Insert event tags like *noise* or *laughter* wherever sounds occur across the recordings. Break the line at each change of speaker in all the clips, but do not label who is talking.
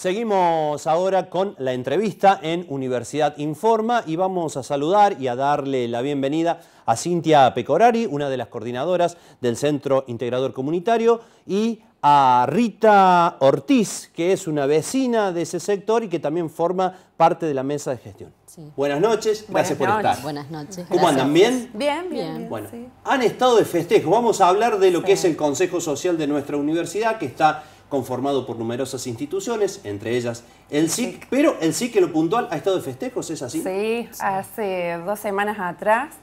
Seguimos ahora con la entrevista en Universidad Informa y vamos a saludar y a darle la bienvenida a Cintia Pecorari, una de las coordinadoras del Centro Integrador Comunitario, y a Rita Ortiz, que es una vecina de ese sector y que también forma parte de la mesa de gestión. Buenas noches, gracias por estar. Buenas
noches. ¿Cómo andan? ¿Bien? Bien, bien. bueno, han
estado de festejo. Vamos a hablar de lo que es el Consejo Social de nuestra universidad, que está conformado por numerosas instituciones, entre ellas el SIC, pero el SIC en lo puntual ha estado de festejos, ¿es así?
Sí, hace dos semanas atrás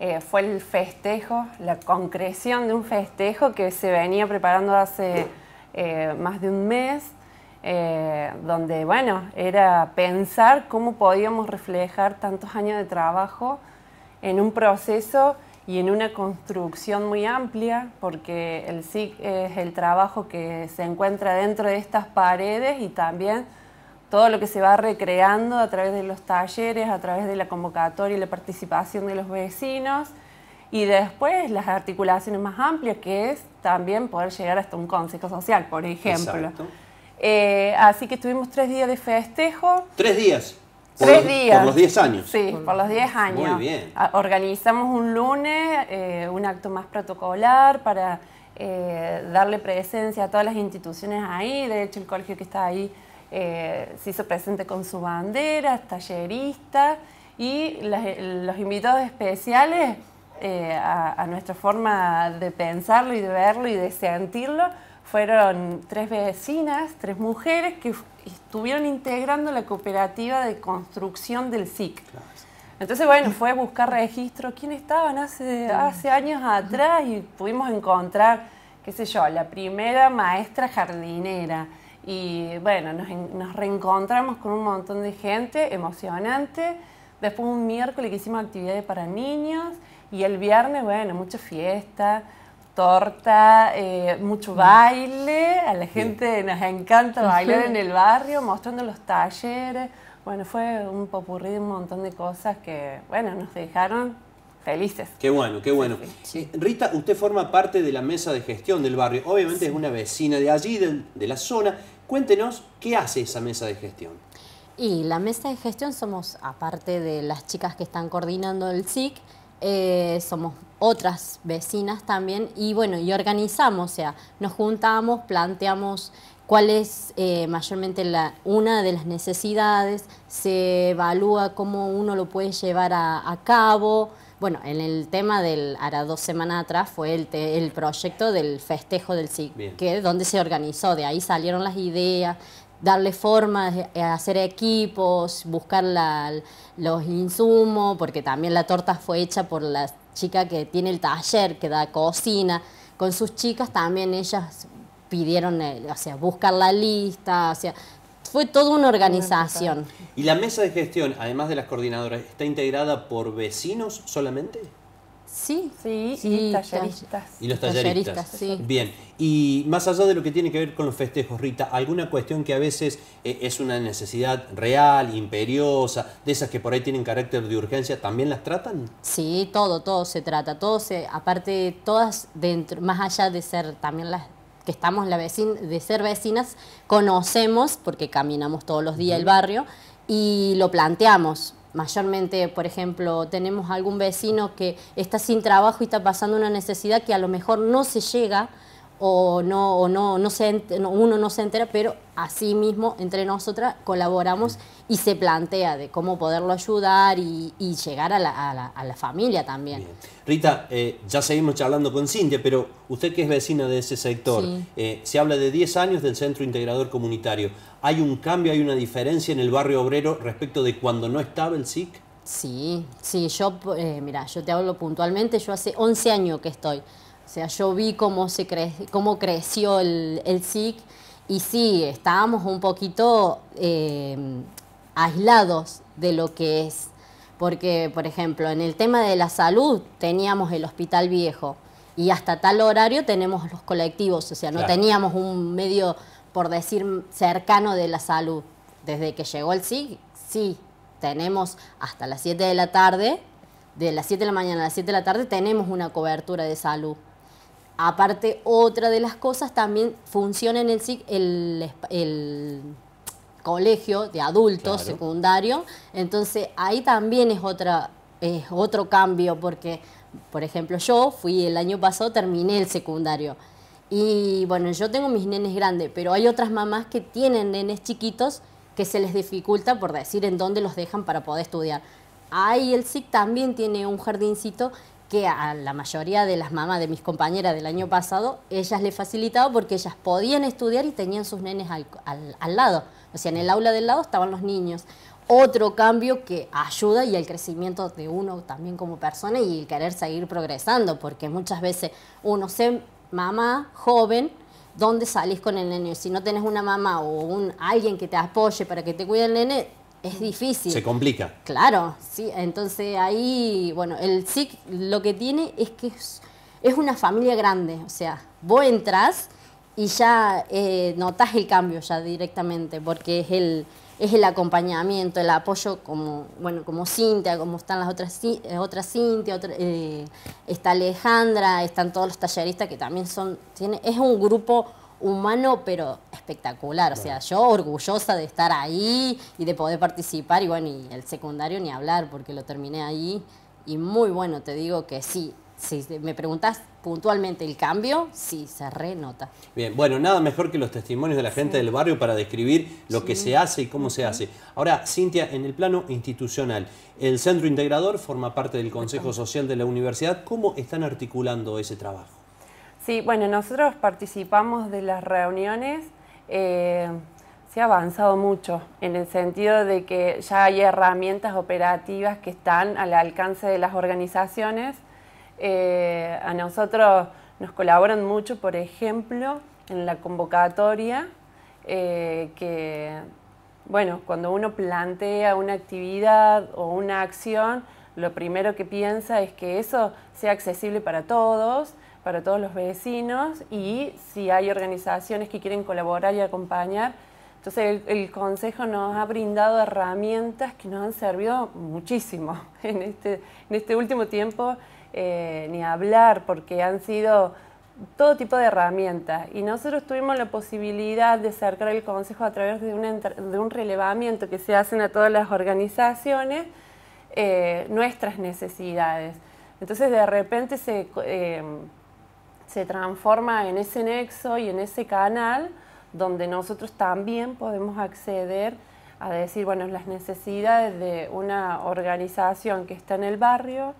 eh, fue el festejo, la concreción de un festejo que se venía preparando hace eh, más de un mes, eh, donde, bueno, era pensar cómo podíamos reflejar tantos años de trabajo en un proceso y en una construcción muy amplia, porque el SIC es el trabajo que se encuentra dentro de estas paredes y también todo lo que se va recreando a través de los talleres, a través de la convocatoria y la participación de los vecinos, y después las articulaciones más amplias, que es también poder llegar hasta un consejo social, por ejemplo. Eh, así que tuvimos tres días de festejo. Tres días. Tres días. Por los 10 años. Sí, por los 10 años. Muy bien. Organizamos un lunes, eh, un acto más protocolar para eh, darle presencia a todas las instituciones ahí. De hecho, el colegio que está ahí eh, se hizo presente con su bandera, tallerista. y los invitados especiales a, a nuestra forma de pensarlo y de verlo y de sentirlo. Fueron tres vecinas, tres mujeres que estuvieron integrando la cooperativa de construcción del SIC. Entonces, bueno, fue buscar registro, quién estaban hace, años atrás y pudimos encontrar, qué sé yo, la primera maestra jardinera. Y bueno, nos, nos reencontramos con un montón de gente emocionante. Después un miércoles que hicimos actividades para niños y el viernes, bueno, mucha fiesta torta, eh, mucho mm. baile, a la gente nos encanta bailar en el barrio, mostrando los talleres. Bueno, fue un popurrí de un montón de cosas que, bueno, nos dejaron felices.
Qué bueno, qué bueno. Eh, Rita, usted forma parte de la mesa de gestión del barrio. Obviamente es una vecina de allí, de, la zona. Cuéntenos, ¿qué hace esa mesa de gestión?
Y la mesa de gestión somos, aparte de las chicas que están coordinando el SIC, eh, somos otras vecinas también y bueno, y organizamos, o sea, nos juntamos, planteamos cuál es eh, mayormente la, una de las necesidades, se evalúa cómo uno lo puede llevar a, cabo. Bueno, en el tema del, ahora dos semanas atrás fue el, el proyecto del festejo del SIC, que donde se organizó, de ahí salieron las ideas, darle forma, eh, hacer equipos, buscar la, los insumos, porque también la torta fue hecha por la chica que tiene el taller, que da cocina. Con sus chicas también ellas pidieron, eh, o sea, buscar la lista, o sea, fue toda una organización.
¿Y la mesa de gestión, además de las coordinadoras, está integrada por vecinos solamente?
Sí, sí,
y talleristas.
Y los talleristas. Bien, y más allá de lo que tiene que ver con los festejos, Rita, ¿alguna cuestión que a veces eh, es una necesidad real, imperiosa, de esas que por ahí tienen carácter de urgencia, también las tratan?
Sí, todo, todo se trata, todo se, aparte, todas dentro, más allá de ser también las que estamos la vecina, de ser vecinas, conocemos, porque caminamos todos los días el barrio, y lo planteamos mayormente, por ejemplo, tenemos algún vecino que está sin trabajo y está pasando una necesidad que a lo mejor no se llega o no, o no, no uno no se entera, pero así mismo entre nosotras colaboramos y se plantea de cómo poderlo ayudar y, llegar a la, a, la, familia también.
Rita, eh, ya seguimos charlando con Cintia, pero usted que es vecina de ese sector, eh, se habla de 10 años del Centro Integrador Comunitario. ¿Hay un cambio, hay una diferencia en el barrio obrero respecto de cuando no estaba
el SIC? Sí, sí, yo, eh, mira, yo te hablo puntualmente, yo hace 11 años que estoy. O sea, yo vi cómo, se cómo creció el, el SIC y sí, estábamos un poquito em, aislados de lo que es. Porque, por ejemplo, en el tema de la salud teníamos el hospital viejo y hasta tal horario tenemos los colectivos, o sea, no teníamos un medio, por decir, cercano de la salud. Desde que llegó el SIC. sí, tenemos hasta las 7 de la tarde, de las 7 de la mañana a las 7 de la tarde tenemos una cobertura de salud. Aparte, otra de las cosas también funciona en el, el, el colegio de adultos secundario. Entonces, ahí también es, otra, es otro cambio, porque, por ejemplo, yo fui el año pasado, terminé el secundario. Y bueno, yo tengo mis nenes grandes, pero hay otras mamás que tienen nenes chiquitos que se les dificulta por decir en dónde los dejan para poder estudiar. Ahí el SIC también tiene un jardincito que a la mayoría de las mamás de mis compañeras del año pasado, ellas le facilitaba porque ellas podían estudiar y tenían sus nenes al, lado. O sea, en el aula del lado estaban los niños. Otro cambio que ayuda y el crecimiento de uno también como persona y el querer seguir progresando, porque muchas veces uno se mamá joven, ¿dónde salís con el nene? Si no tenés una mamá o un, alguien que te apoye para que te cuide el nene, es difícil. Se complica. Claro, sí. Entonces ahí, bueno, el SIC lo que tiene es que es, una familia grande. O sea, vos entras y ya eh, notas el cambio ya directamente, porque es el, es el acompañamiento, el apoyo como, bueno, como Cintia, como están las otras, eh, otras Cintia, otra, eh, está Alejandra, están todos los talleristas que también son, tiene, es un grupo humano, pero espectacular. O sea, yo orgullosa de estar ahí y de poder participar. Y bueno, y el secundario ni hablar, porque lo terminé ahí. Y muy bueno, te digo que sí. Si me preguntas puntualmente el cambio, sí, se nota.
Bien, bueno, nada mejor que los testimonios de la gente del barrio para describir lo que se hace y cómo se hace. Ahora, Cintia, en el plano institucional, el Centro Integrador forma parte del Consejo Social de la Universidad. ¿Cómo están articulando ese trabajo?
Sí, bueno, nosotros participamos de las reuniones. Eh, se ha avanzado mucho en el sentido de que ya hay herramientas operativas que están al alcance de las organizaciones. Eh, a nosotros nos colaboran mucho, por ejemplo, en la convocatoria, eh, que, bueno, cuando uno plantea una actividad o una acción, lo primero que piensa es que eso sea accesible para todos, para todos los vecinos y si hay organizaciones que quieren colaborar y acompañar. Entonces el, Consejo nos ha brindado herramientas que nos han servido muchísimo *laughs* en este, en este último tiempo, eh, ni hablar, porque han sido todo tipo de herramientas. Y nosotros tuvimos la posibilidad de acercar el Consejo a través de, de un relevamiento que se hacen a todas las organizaciones, eh, nuestras necesidades. Entonces de repente se, eh, se transforma en ese nexo y en ese canal donde nosotros también podemos acceder a decir, bueno, las necesidades de una organización que está en el barrio,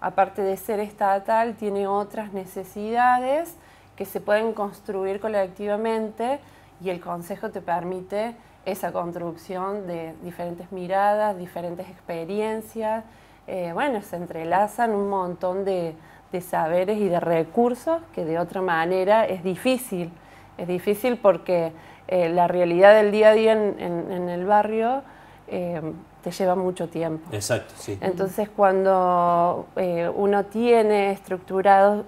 aparte de ser estatal, tiene otras necesidades que se pueden construir colectivamente y el Consejo te permite esa construcción de diferentes miradas, diferentes experiencias. Eh, bueno, se entrelazan un montón de, de saberes y de recursos que de otra manera es difícil. Es difícil porque eh, la realidad del día a día en, el barrio eh, te lleva mucho tiempo.
Exacto, sí. Entonces
cuando eh, uno tiene estructurados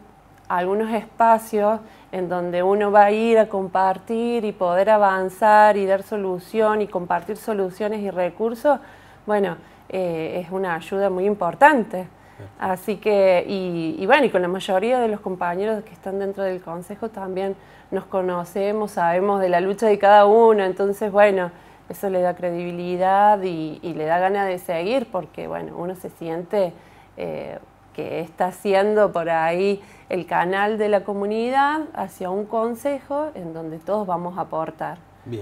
algunos espacios en donde uno va a ir a compartir y poder avanzar y dar solución y compartir soluciones y recursos, bueno, es una ayuda muy importante. Así que, y, bueno, y con la mayoría de los compañeros que están dentro del consejo también nos conocemos, sabemos de la lucha de cada uno, entonces, bueno, eso le da credibilidad y, le da ganas de seguir porque, bueno, uno se siente eh, que está haciendo por ahí el canal de la comunidad hacia un consejo en donde todos vamos a aportar.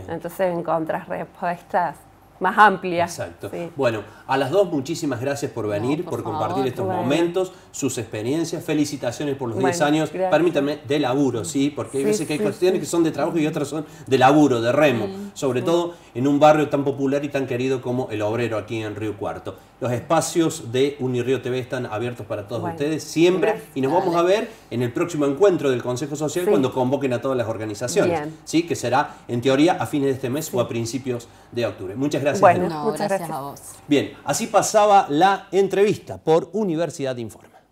Entonces encontras respuestas más amplia. Exacto.
Bueno, a las dos muchísimas gracias por venir, por, compartir estos momentos sus experiencias. Felicitaciones por los 10 años, permítanme, de laburo, ¿sí? Porque hay veces que hay cuestiones que son de trabajo y otras son de laburo, de remo, sobre todo en un barrio tan popular y tan querido como El Obrero aquí en Río Cuarto. Los espacios de Unirío TV están abiertos para todos ustedes siempre y nos vamos a ver en el próximo encuentro del Consejo Social cuando convoquen a todas las organizaciones, ¿sí? Que será, en teoría, a fines de este mes o a principios de octubre. Muchas gracias. Bueno, gracias a vos. Bien, así pasaba la entrevista por Universidad Informa.